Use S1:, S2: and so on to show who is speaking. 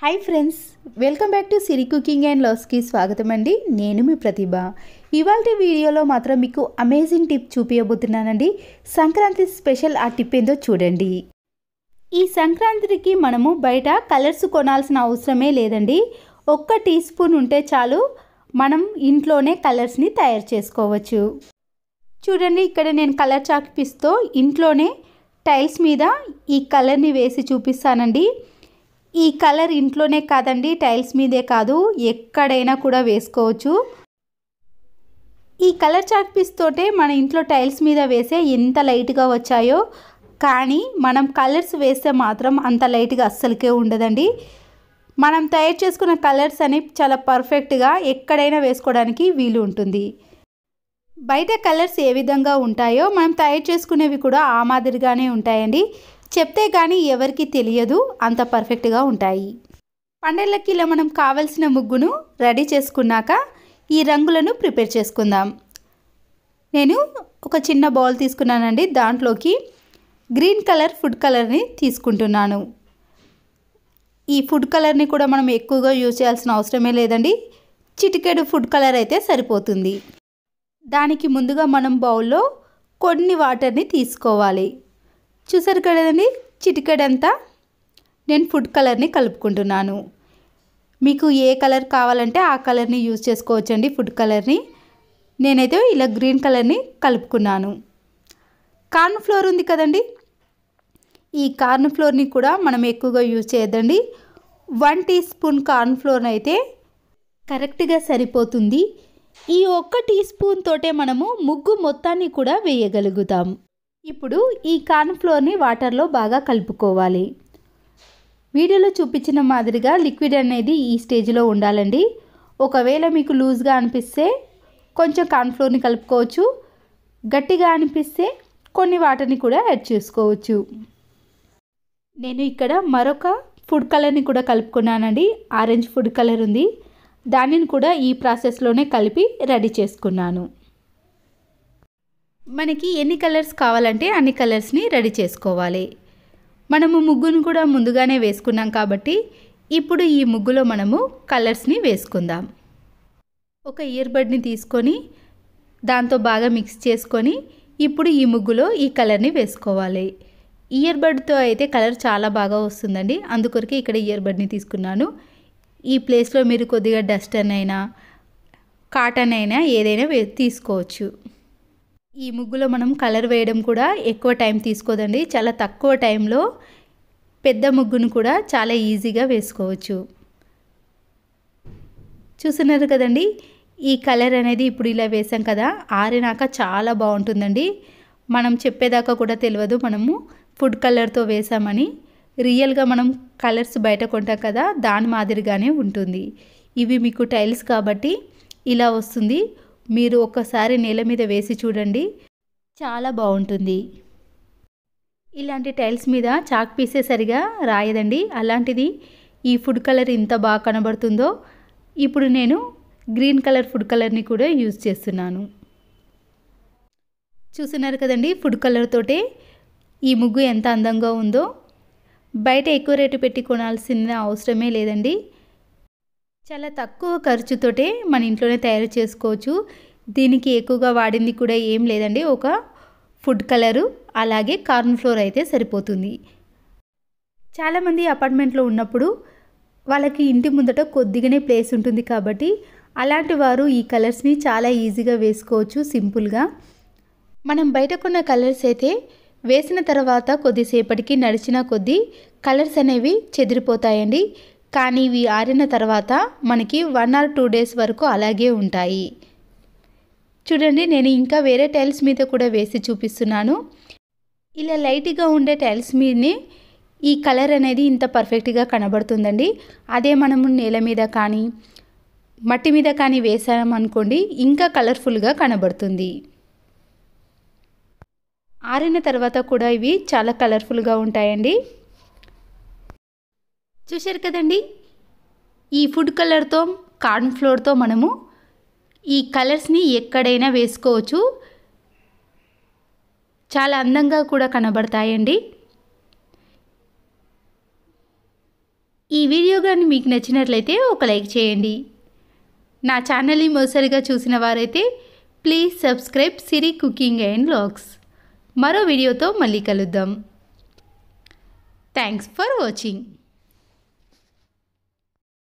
S1: hi friends welcome back to Siri cooking and లవ్స్కి స్వాగతం అండి నేను మీ ప్రతిభ ఇవాళ వీడియోలో మాత్రం మీకు అమేజింగ్ టిప్ చూపించబోతున్నానండి సంక్రాంతి స్పెషల్ ఆ టిప్ ఏందో చూడండి ఈ సంక్రాంతికి మనము బయట కలర్స్ కొనాల్సిన అవసరమే లేదండి ఒక్క టీ స్పూన్ ఉంటే చాలు మనం ఇంట్లోనే కలర్స్ని తయారు చేసుకోవచ్చు చూడండి ఇక్కడ నేను కలర్ చాక్ పీస్తో ఇంట్లోనే టైల్స్ మీద ఈ కలర్ని వేసి చూపిస్తానండి ఈ కలర్ ఇంట్లోనే కాదండి టైల్స్ మీదే కాదు ఎక్కడైనా కూడా వేసుకోవచ్చు ఈ కలర్ చాక్ పీస్ తోటే మన ఇంట్లో టైల్స్ మీద వేసే ఎంత లైట్గా వచ్చాయో కానీ మనం కలర్స్ వేస్తే మాత్రం అంత లైట్గా అస్సలకే ఉండదండి మనం తయారు చేసుకున్న కలర్స్ అని చాలా పర్ఫెక్ట్గా ఎక్కడైనా వేసుకోవడానికి వీలు ఉంటుంది బయట కలర్స్ ఏ విధంగా ఉంటాయో మనం తయారు చేసుకునేవి కూడా ఆ మాదిరిగానే ఉంటాయండి చెప్తే కానీ ఎవరికి తెలియదు అంత పర్ఫెక్ట్గా ఉంటాయి పండేళ్ళకి ఇలా మనం కావలసిన ముగ్గును రెడీ చేసుకున్నాక ఈ రంగులను ప్రిపేర్ చేసుకుందాం నేను ఒక చిన్న బౌల్ తీసుకున్నానండి దాంట్లోకి గ్రీన్ కలర్ ఫుడ్ కలర్ని తీసుకుంటున్నాను ఈ ఫుడ్ కలర్ని కూడా మనం ఎక్కువగా యూజ్ చేయాల్సిన అవసరమే లేదండి చిటికెడు ఫుడ్ కలర్ అయితే సరిపోతుంది దానికి ముందుగా మనం బౌల్లో కొన్ని వాటర్ని తీసుకోవాలి చూసారు కదండి చిటికెడంతా నేను ఫుడ్ కలర్ని కలుపుకుంటున్నాను మీకు ఏ కలర్ కావాలంటే ఆ కలర్ని యూజ్ చేసుకోవచ్చండి ఫుడ్ కలర్ని నేనైతే ఇలా గ్రీన్ కలర్ని కలుపుకున్నాను కార్న్ ఫ్లోర్ ఉంది కదండి ఈ కార్న్ ఫ్లోర్ని కూడా మనం ఎక్కువగా యూజ్ చేయదండి one teaspoon corn flour అయితే కరెక్ట్గా సరిపోతుంది ఈ ఒక్క టీ స్పూన్ తోటే మనము ముగ్గు మొత్తాన్ని కూడా వేయగలుగుతాము ఇప్పుడు ఈ కార్న్ఫ్లోర్ని వాటర్లో బాగా కలుపుకోవాలి వీడియోలో చూపించిన మాదిరిగా లిక్విడ్ అనేది ఈ స్టేజ్లో ఉండాలండి ఒకవేళ మీకు లూజ్గా అనిపిస్తే కొంచెం కార్న్ఫ్లోర్ని కలుపుకోవచ్చు గట్టిగా అనిపిస్తే కొన్ని వాటర్ని కూడా యాడ్ చేసుకోవచ్చు నేను ఇక్కడ మరొక ఫుడ్ కలర్ని కూడా కలుపుకున్నానండి ఆరెంజ్ ఫుడ్ కలర్ ఉంది దానిని కూడా ఈ ప్రాసెస్లోనే కలిపి రెడీ చేసుకున్నాను మనకి ఎన్ని కలర్స్ కావాలంటే అన్ని కలర్స్ని రెడీ చేసుకోవాలి మనము ముగ్గును కూడా ముందుగానే వేసుకున్నాం కాబట్టి ఇప్పుడు ఈ ముగ్గులో మనము కలర్స్ని వేసుకుందాం ఒక ఇయర్బడ్ని తీసుకొని దాంతో బాగా మిక్స్ చేసుకొని ఇప్పుడు ఈ ముగ్గులో ఈ కలర్ని వేసుకోవాలి ఇయర్బడ్తో అయితే కలర్ చాలా బాగా వస్తుందండి అందుకొరకే ఇక్కడ ఇయర్బడ్ని తీసుకున్నాను ఈ ప్లేస్లో మీరు కొద్దిగా డస్టర్ అయినా కాటన్ అయినా ఏదైనా తీసుకోవచ్చు ఈ ముగ్గులో మనం కలర్ వేయడం కూడా ఎక్కువ టైం తీసుకోదండి చాలా తక్కువ టైంలో పెద్ద ముగ్గును కూడా చాలా ఈజీగా వేసుకోవచ్చు చూస్తున్నారు కదండి ఈ కలర్ అనేది ఇప్పుడు ఇలా వేసాం కదా ఆరినాక చాలా బాగుంటుందండి మనం చెప్పేదాకా కూడా తెలియదు మనము ఫుడ్ కలర్తో వేసామని రియల్గా మనం కలర్స్ బయట కొంటాం కదా దాని మాదిరిగానే ఉంటుంది ఇవి మీకు టైల్స్ కాబట్టి ఇలా వస్తుంది మీరు ఒక్కసారి నేల మీద వేసి చూడండి చాలా బాగుంటుంది ఇలాంటి టైల్స్ మీద చాక్ పీసే సరిగా రాయదండి అలాంటిది ఈ ఫుడ్ కలర్ ఇంత బాగా కనబడుతుందో ఇప్పుడు నేను గ్రీన్ కలర్ ఫుడ్ కలర్ని కూడా యూజ్ చేస్తున్నాను చూస్తున్నారు కదండి ఫుడ్ కలర్ తోటే ఈ ముగ్గు ఎంత అందంగా ఉందో బయట ఎక్కువ రేటు పెట్టి కొనాల్సిన అవసరమే లేదండి చాలా తక్కువ ఖర్చుతోటే మన ఇంట్లోనే తయారు చేసుకోవచ్చు దీనికి ఎక్కువగా వాడింది కూడా ఏం లేదండి ఒక ఫుడ్ కలరు అలాగే కార్న్ ఫ్లోర్ అయితే సరిపోతుంది చాలామంది అపార్ట్మెంట్లో ఉన్నప్పుడు వాళ్ళకి ఇంటి ముందట కొద్దిగానే ప్లేస్ ఉంటుంది కాబట్టి అలాంటి వారు ఈ కలర్స్ని చాలా ఈజీగా వేసుకోవచ్చు సింపుల్గా మనం బయట కొన్న కలర్స్ అయితే వేసిన తర్వాత కొద్దిసేపటికి నడిచిన కొద్దీ కలర్స్ అనేవి చెదిరిపోతాయండి కానీ ఇవి ఆరిన తర్వాత మనకి వన్ ఆర్ టూ డేస్ వరకు అలాగే ఉంటాయి చూడండి నేను ఇంకా వేరే టైల్స్ మీద కూడా వేసి చూపిస్తున్నాను ఇలా లైట్గా ఉండే టైల్స్ మీదనే ఈ కలర్ అనేది ఇంత పర్ఫెక్ట్గా కనబడుతుందండి అదే మనము నేల మీద కానీ మట్టి మీద కానీ వేసామనుకోండి ఇంకా కలర్ఫుల్గా కనబడుతుంది ఆరిన తర్వాత కూడా ఇవి చాలా కలర్ఫుల్గా ఉంటాయండి చూశారు కదండి ఈ ఫుడ్ కలర్తో కార్న్ ఫ్లోర్తో మనము ఈ కలర్స్ని ఎక్కడైనా వేసుకోవచ్చు చాలా అందంగా కూడా కనబడతాయండి ఈ వీడియో కానీ మీకు నచ్చినట్లయితే ఒక లైక్ చేయండి నా ఛానల్ని మొదటిసారిగా చూసిన వారైతే please subscribe Siri cooking and vlogs మరో వీడియోతో మళ్ళీ కలుద్దాం థ్యాంక్స్ ఫర్ వాచింగ్